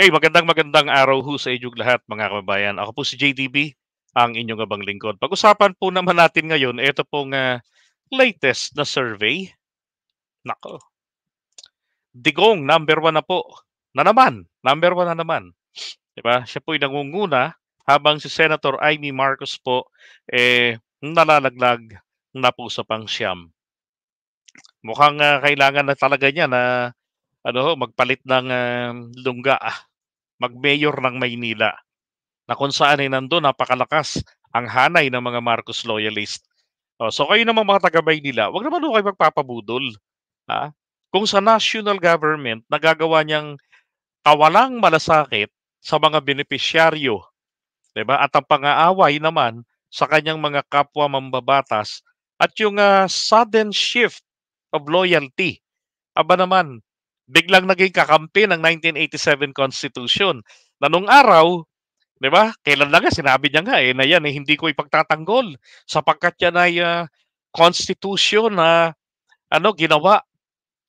Okay, magandang magandang araw ho sa inyong lahat mga kababayan. Ako po si JDB, ang inyong abang lingkod. Pag-usapan po naman natin ngayon, ito pong uh, latest na survey. Nako. Digong, number one na po. Na naman, number one na naman. Diba? Siya po'y nangunguna habang si Senator Amy Marcos po eh, nalalaglag na po sa pangsyam. Mukhang uh, kailangan na talaga niya na ano, magpalit ng uh, lungga mag-mayor ng Maynila na kung saan ay nandoon napakalakas ang hanay ng mga Marcos loyalist. O, so kayo naman mga taga Maynila, wag naman kayo magpapabudol. Ha? Kung sa national government nagagawa niyang kawalang malasakit sa mga benepisyaryo, 'di ba? At ang pangaaway naman sa kanyang mga kapwa mambabatas at yung uh, sudden shift of loyalty. Aba naman, biglang naging kakampi ng 1987 Constitution. Na nung araw, 'di ba? Kailan lang sinabi niya nga eh na yan eh, hindi ko ipagtatanggol sapagkat yan ay uh, constitution na uh, ano ginawa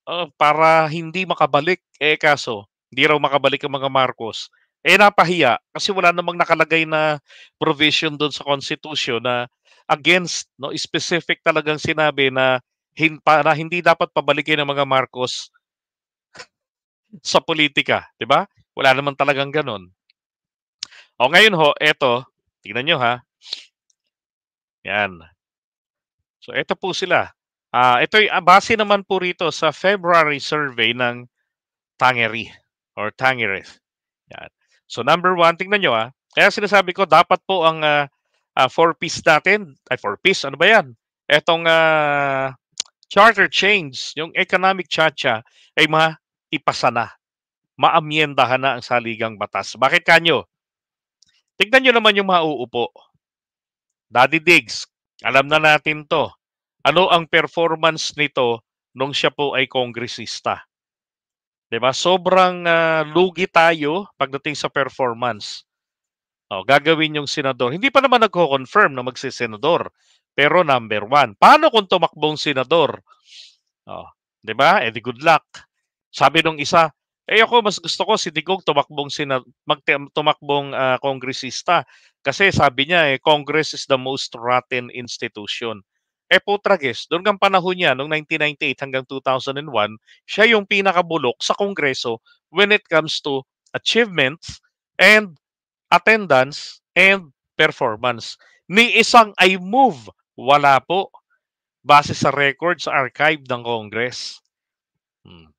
uh, para hindi makabalik eh kaso hindi raw makabalik ang mga Marcos. Eh napahiya kasi wala namang nakalagay na provision doon sa constitution na against no specific talagang sinabi na hin, para hindi dapat pabalikin ng mga Marcos sa politika, 'di ba? Wala naman talagang ganoon. O ngayon ho, eto, tingnan niyo ha. Yan. So eto po sila. Ah, uh, ito ay ah, base naman po rito sa February survey ng Tangeri or Tangerith. Yan. So number one, tingnan niyo ha. Kaya sinasabi ko, dapat po ang uh, ah, uh, ah, four-piece natin, ay four-piece, ano ba yan? Etong uh, charter change, yung economic chacha, ay ma ipasa na, maamyendahan na ang saligang batas. Bakit kanyo? Tignan nyo naman yung mauupo. Daddy Diggs, alam na natin to. Ano ang performance nito nung siya po ay kongresista? Diba? Sobrang uh, lugi tayo pagdating sa performance. O, oh, gagawin yung senador. Hindi pa naman nagko-confirm na magsisenador. Pero number one, paano kung tumakbong senador? O, oh, di ba? Eh good luck. Sabi nung isa, eh ako mas gusto ko si Digong tumakbong sina magte- tumakbong uh, kongresista kasi sabi niya eh Congress is the most rotten institution. Eh putrages, doon kang panahon niya noong 1998 hanggang 2001, siya yung pinakabulok sa Kongreso when it comes to achievements and attendance and performance. Ni isang I move, wala po. Base sa records sa archive ng Congress. Hmm.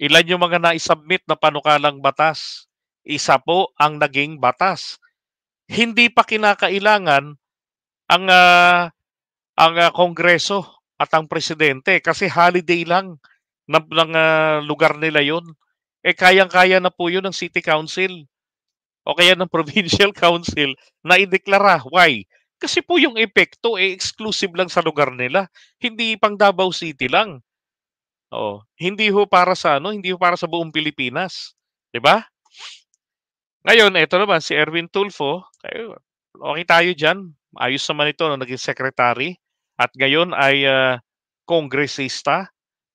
Ilan yung mga naisubmit na panukalang batas? Isa po ang naging batas. Hindi pa kinakailangan ang uh, ang uh, Kongreso at ang presidente kasi holiday lang ng, ng uh, ah, lugar nila yon. Eh kayang-kaya na po yun ng City Council o kaya ng Provincial Council na ideklara. Why? Kasi po yung epekto eh, exclusive lang sa lugar nila. Hindi pang Davao City lang. Oo. Hindi ho para sa ano, hindi ho para sa buong Pilipinas. 'Di ba? Ngayon, ito naman si Erwin Tulfo. Okay tayo diyan. Ayos naman ito no, naging secretary at ngayon ay uh, kongresista,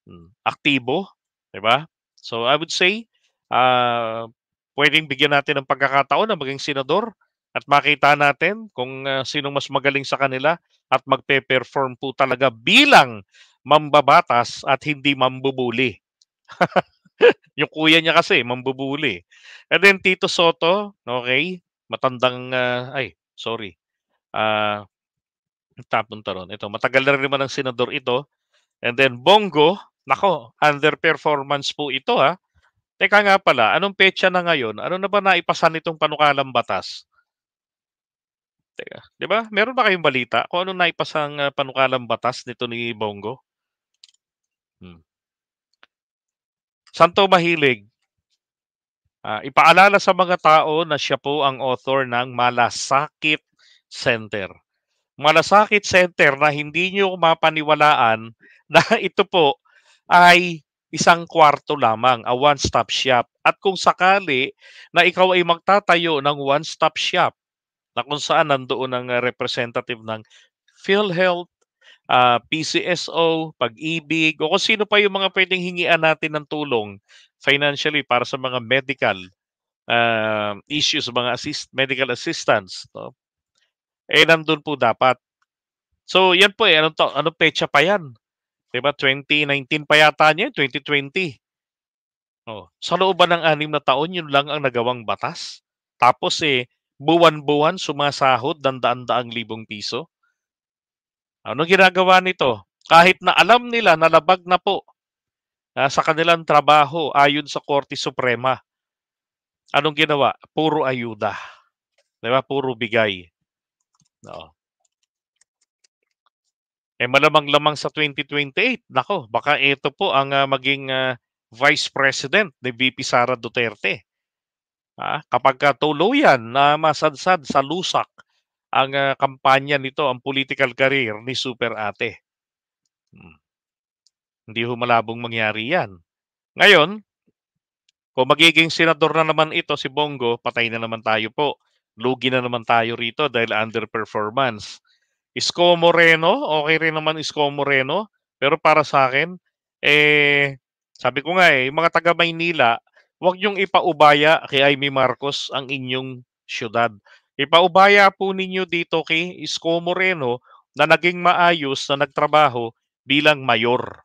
hmm, aktibo, 'di ba? So I would say uh, pwedeng bigyan natin ng pagkakataon na maging senador at makita natin kung uh, sinong mas magaling sa kanila at magpe-perform po talaga bilang mambabatas at hindi mambubuli. yung kuya niya kasi mambubuli. And then Tito Soto, okay, matandang uh, ay, sorry. Ah, uh, tapon taron. Ito, matagal na rin naman ng senador ito. And then Bongo, nako, underperformance po ito ha. Ah. Teka nga pala, anong petsa na ngayon? Ano na ba naipasan nitong panukalang batas? Teka, 'di ba? Meron ba kayong balita kung anong naipasang ah, panukalang batas nito ni Bongo? Santo mahilig? Uh, ipaalala sa mga tao na siya po ang author ng Malasakit Center. Malasakit Center na hindi nyo mapaniwalaan na ito po ay isang kwarto lamang, a one-stop shop. At kung sakali na ikaw ay magtatayo ng one-stop shop na kung saan nandoon ang representative ng PhilHealth, uh, ah, PCSO, pag-ibig, o kung sino pa yung mga pwedeng hingian natin ng tulong financially para sa mga medical uh, issues, mga assist, medical assistance. No? Eh, nandun po dapat. So, yan po eh. Anong, to, anong pecha pa yan? Diba? 2019 pa yata niya, 2020. Oh, sa loob ba ng anim na taon, yun lang ang nagawang batas? Tapos eh, buwan-buwan sumasahod ng daan-daang libong piso? Ano ginagawa nito? Kahit na alam nila na labag na po uh, sa kanilang trabaho ayon sa Korte Suprema, anong ginawa? Puro ayuda. Diba? Puro bigay. No. Eh malamang-lamang sa 2028, nako, baka ito po ang uh, maging uh, Vice President ni VP Sara Duterte. Ah, kapag ka tuluyan na masadsad sa lusak ang uh, kampanya nito, ang political career ni Super Ate. Hmm. Hindi humalabong mangyari yan. Ngayon, kung magiging senador na naman ito si Bongo, patay na naman tayo po. Lugi na naman tayo rito dahil underperformance. Isko Moreno, okay rin naman Isko Moreno, pero para sa akin, eh, sabi ko nga eh, mga taga Maynila, huwag niyong ipaubaya kay Amy Marcos ang inyong syudad. Ipaubaya po ninyo dito kay Isko Moreno na naging maayos na nagtrabaho bilang mayor.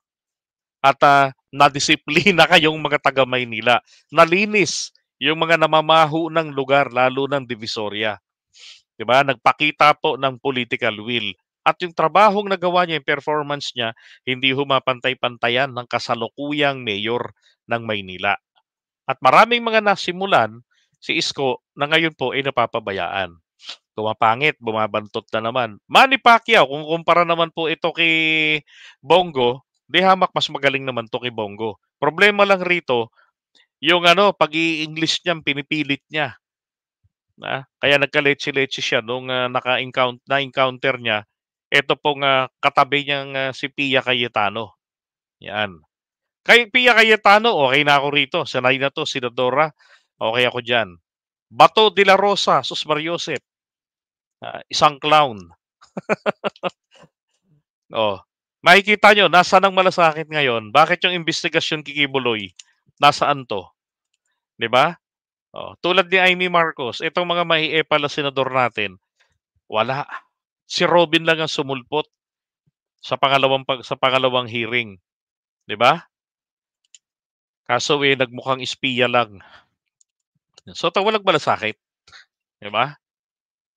At uh, nadisiplina kayong mga taga Maynila. Nalinis yung mga namamaho ng lugar lalo ng Divisoria. 'Di ba? Nagpakita po ng political will. At yung trabahong nagawa niya, yung performance niya, hindi humapantay-pantayan ng kasalukuyang mayor ng Maynila. At maraming mga nasimulan si Isko na ngayon po ay napapabayaan. Kumapangit, bumabantot na naman. Manny Pacquiao, kung kumpara naman po ito kay Bongo, di hamak mas magaling naman to kay Bongo. Problema lang rito, yung ano, pag i-English niya, pinipilit niya. Na? Kaya nagka-leche-leche siya nung uh, ah, naka-encounter, na-encounter niya. Ito pong uh, katabi niyang uh, si Pia Cayetano. Yan. Kay Pia Cayetano, okay na ako rito. Sanay na to, si Dora. Okay ako dyan. Bato de la Rosa, Sus Mariosep. Uh, ah, isang clown. oh. Makikita nyo, nasa ng malasakit ngayon, bakit yung investigasyon kikibuloy? Nasaan to? Di ba? Oh, tulad ni Amy Marcos, itong mga mahie pala senador natin, wala. Si Robin lang ang sumulpot sa pangalawang pag, sa pangalawang hearing. 'Di ba? Kaso eh nagmukhang espiya lang. So pag walang sakit. di ba?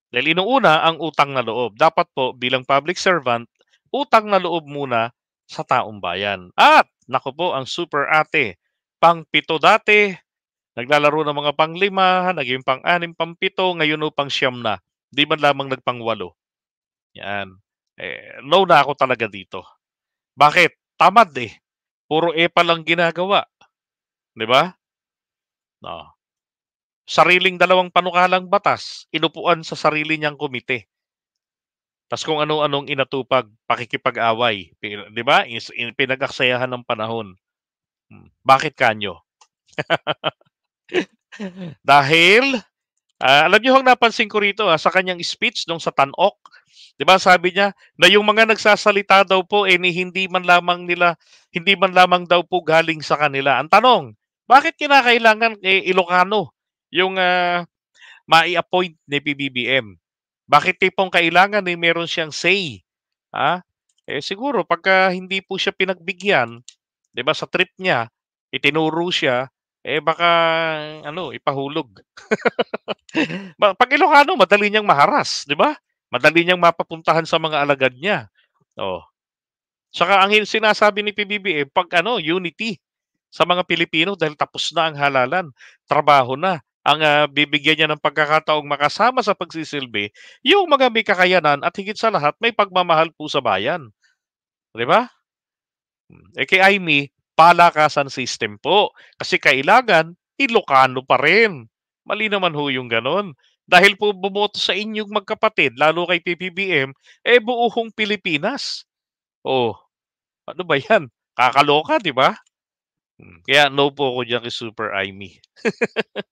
Dahil inuuna ang utang na loob. Dapat po bilang public servant, utang na loob muna sa taong bayan. At nako po ang super ate, pang pito dati, naglalaro ng mga pang lima, naging pang anim, pang pito, ngayon o pang siyam na. Di man lamang nagpang walo. Yan. Eh, low na ako talaga dito. Bakit? Tamad eh. Puro e pa lang ginagawa. Di ba? No sariling dalawang panukalang batas, inupuan sa sarili niyang komite. Tapos kung ano-anong inatupag, pakikipag-away. Di ba? Pinagaksayahan ng panahon. Hmm, bakit kanyo? Dahil, uh, alam niyo hong napansin ko rito ha, ah, sa kanyang speech nung sa Tanok, di ba sabi niya na yung mga nagsasalita daw po, eh, ni hindi man lamang nila, hindi man lamang daw po galing sa kanila. Ang tanong, bakit kinakailangan eh, Ilocano? yung uh, mai-appoint ni PBBM. Bakit tipong kailangan ay eh, meron siyang say? Ha? Eh siguro pagka hindi po siya pinagbigyan, 'di ba sa trip niya, itinuro siya eh baka ano, ipahulog. Pag Ilocano, madali niyang maharas, 'di ba? Madali niyang mapapuntahan sa mga alagad niya. Oh. Saka ang sinasabi ni PBBM, pag ano, unity sa mga Pilipino dahil tapos na ang halalan, trabaho na ang uh, bibigyan niya ng pagkakataong makasama sa pagsisilbi yung mga may kakayanan at higit sa lahat may pagmamahal po sa bayan. 'Di ba? Eh kay Amy, palakasan system po kasi kailangan Ilocano pa rin. Mali naman ho yung ganun. Dahil po bumoto sa inyong magkapatid, lalo kay PPBM, eh buuhong Pilipinas. Oh, ano ba yan? Kakaloka, di ba? Mm, kaya no po ko dyan kay Super Amy.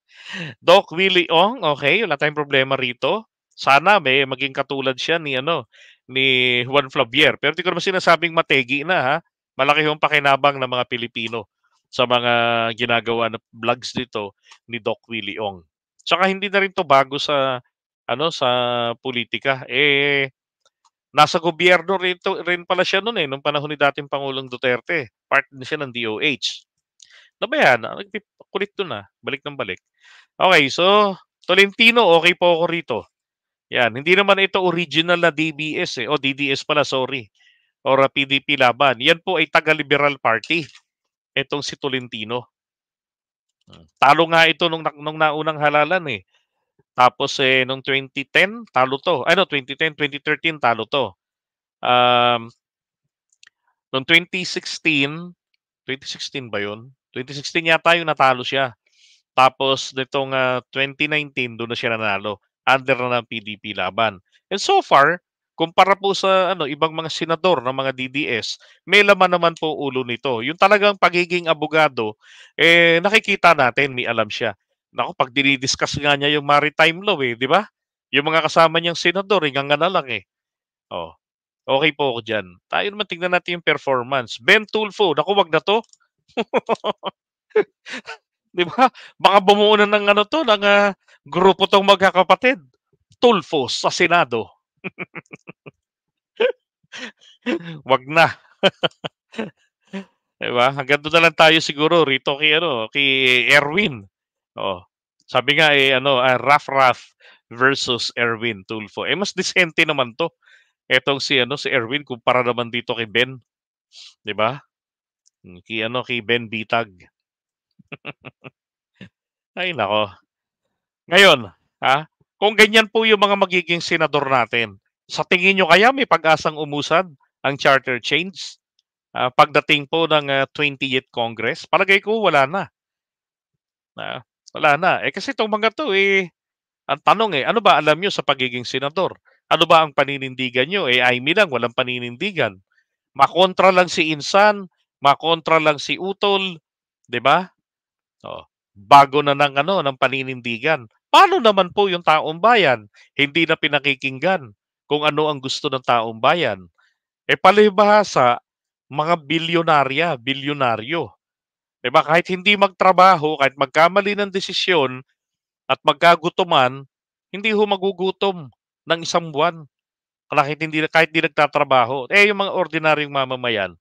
Doc Willie Ong, okay, wala tayong problema rito. Sana may maging katulad siya ni ano ni Juan Flavier. Pero di ko naman sinasabing mategi na ha. Malaki yung pakinabang ng mga Pilipino sa mga ginagawa na vlogs dito ni Doc Willie Ong. Tsaka hindi na rin to bago sa ano sa politika. Eh nasa gobyerno rin, to, rin pala siya noon eh, nung panahon ni dating Pangulong Duterte. Part din siya ng DOH yan? Ah, kulit doon na. Ah, balik ng balik. Okay, so Tolentino, okay po ako rito. Yan, hindi naman ito original na DBS eh. O oh, DDS pala, sorry. O ah, PDP laban. Yan po ay taga-liberal party. Itong si Tolentino. Hmm, talo nga ito nung, nung naunang halalan eh. Tapos eh, nung 2010, talo to. Ano, 2010, 2013, talo to. Um, nung 2016, 2016 ba yun? 2016 yata yung natalo siya. Tapos nitong uh, 2019 doon na siya nanalo under na ng PDP laban. And so far, kumpara po sa ano ibang mga senador ng mga DDS, may laman naman po ulo nito. Yung talagang pagiging abogado, eh nakikita natin, may alam siya. Nako, pag dinidiscuss nga niya yung maritime law eh, di ba? Yung mga kasama niyang senador, inganga eh, na lang eh. Oh, Okay po ako dyan. Tayo naman tingnan natin yung performance. Ben Tulfo, naku wag na to. Di ba? Baka bumuo na ng ano to, ng uh, grupo tong magkakapatid. Tulfos sa Senado. Wag na. ba? Hanggang doon na lang tayo siguro rito kay, ano, kay Erwin. Oh. Sabi nga eh, ano, uh, ah, Raf Raf versus Erwin Tulfo. Eh, mas disente naman to. Etong si, ano, si Erwin kumpara naman dito kay Ben. 'di ba? Hmm, kay ano, kay Ben Bitag. Ay nako. Ngayon, ha? Kung ganyan po yung mga magiging senador natin, sa tingin nyo kaya may pag-asang umusad ang charter change? Uh, pagdating po ng uh, ah, 28th Congress, palagay ko wala na. Uh, wala na. Eh kasi itong mga to, eh, ang tanong eh, ano ba alam nyo sa pagiging senador? Ano ba ang paninindigan nyo? Eh, ay lang, walang paninindigan. Makontra lang si Insan, makontra lang si Utol, 'di ba? Oh, bago na nang ano ng paninindigan. Paano naman po yung taong bayan? Hindi na pinakikinggan kung ano ang gusto ng taong bayan. E palibhasa, mga bilyonarya, bilyonaryo. ba Kahit hindi magtrabaho, kahit magkamali ng desisyon at magkagutuman, hindi ho magugutom ng isang buwan. Kahit hindi, kahit hindi nagtatrabaho. Eh, yung mga ordinaryong mamamayan,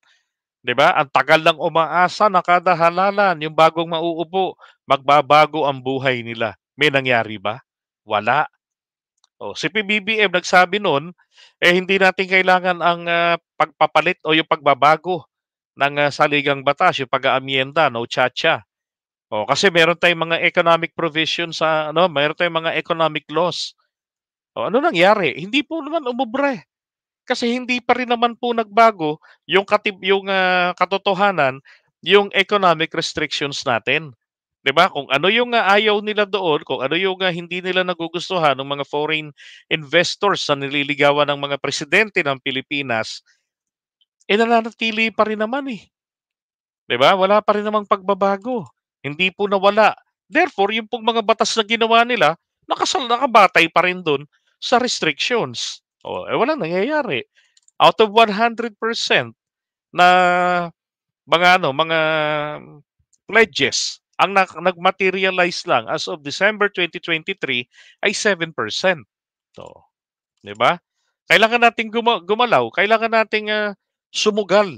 'Di ba? Ang tagal lang umaasa na kada halalan, yung bagong mauupo, magbabago ang buhay nila. May nangyari ba? Wala. O, oh, si PBBM nagsabi noon, eh hindi natin kailangan ang uh, pagpapalit o yung pagbabago ng uh, saligang batas, yung pag-aamyenda, no chacha. O, oh, kasi meron tayong mga economic provision sa ano, meron tayong mga economic laws. O, oh, ano nangyari? Hindi po naman umubre kasi hindi pa rin naman po nagbago yung katib yung uh, katotohanan yung economic restrictions natin. 'Di ba? Kung ano yung uh, ayaw nila doon, kung ano yung uh, hindi nila nagugustuhan ng mga foreign investors na nililigawan ng mga presidente ng Pilipinas, eh nananatili pa rin naman eh. 'Di ba? Wala pa rin namang pagbabago. Hindi po nawala. Therefore, yung pong mga batas na ginawa nila, nakasal nakabatay pa rin doon sa restrictions. Oh, eh wala nangyayari. Out of 100% na mga ano, mga pledges ang na- nag-materialize lang as of December 2023 ay 7%. So, 'di ba? Kailangan nating guma- gumalaw, kailangan nating uh, sumugal.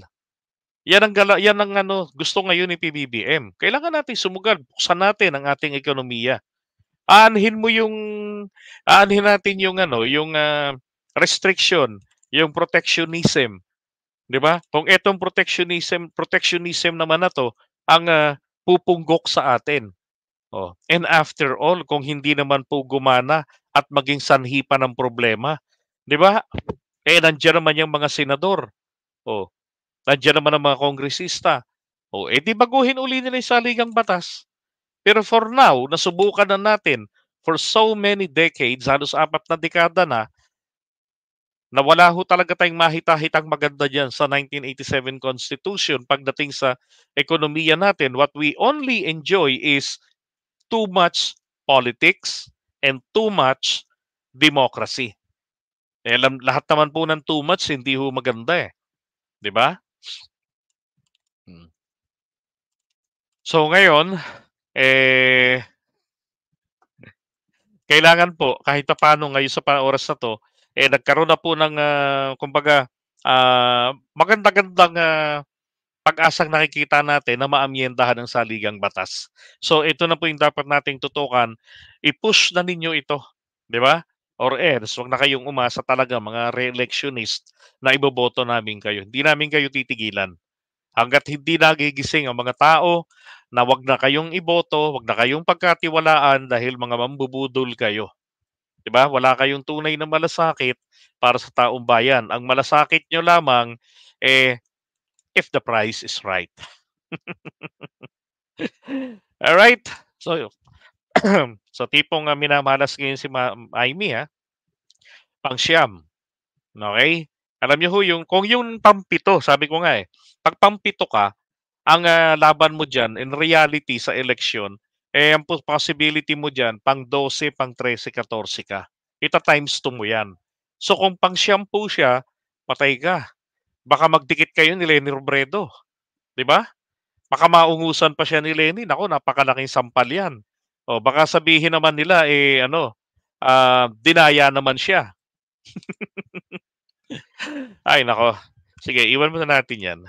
Yan ang gala- yan ang ano gusto ngayon ni PBBM. Kailangan nating sumugal, buksan natin ang ating ekonomiya. Aanhin mo yung aanhin natin yung ano, yung uh, restriction, yung protectionism. 'Di ba? Kung itong protectionism, protectionism naman na to ang uh, pupunggok sa atin. Oh, and after all, kung hindi naman po gumana at maging sanhi pa ng problema, 'di ba? Eh nandiyan naman yung mga senador. Oh, nandiyan naman ang mga kongresista. oh, eh di baguhin uli nila yung saligang batas. Pero for now, nasubukan na natin for so many decades, halos apat na dekada na, na wala ho talaga tayong mahita-hitang maganda dyan sa 1987 Constitution pagdating sa ekonomiya natin. What we only enjoy is too much politics and too much democracy. Eh, alam, lahat naman po ng too much, hindi ho maganda eh. Di ba? Hmm. So ngayon, eh, kailangan po, kahit paano ngayon sa oras na to, eh nagkaroon na po ng uh, kumbaga uh, ah, maganda-gandang uh, ah, pag-asang nakikita natin na maamyendahan ang saligang batas. So ito na po yung dapat nating tutukan. I-push na ninyo ito, 'di ba? Or else, wag na kayong umasa talaga mga re-electionist na iboboto namin kayo. Hindi namin kayo titigilan. Hanggat hindi nagigising ang mga tao na wag na kayong iboto, wag na kayong pagkatiwalaan dahil mga mambubudol kayo. 'Di ba? Wala kayong tunay na malasakit para sa taong bayan. Ang malasakit nyo lamang eh if the price is right. All right. So so tipong uh, minamalas ngayon si Ma'am Amy ha. Ah. Pang siyam. Okay? Alam niyo ho yung kung yung pampito, sabi ko nga eh. Pag pampito ka, ang uh, laban mo diyan in reality sa election eh ang possibility mo diyan pang 12, pang 13, 14 ka. Ita times to mo yan. So kung pang shampoo siya, patay ka. Baka magdikit kayo ni Lenny Robredo. Di ba? Baka maungusan pa siya ni Lenny. Nako, napakalaking sampal yan. O, baka sabihin naman nila, eh ano, uh, dinaya naman siya. Ay, nako. Sige, iwan mo na natin yan.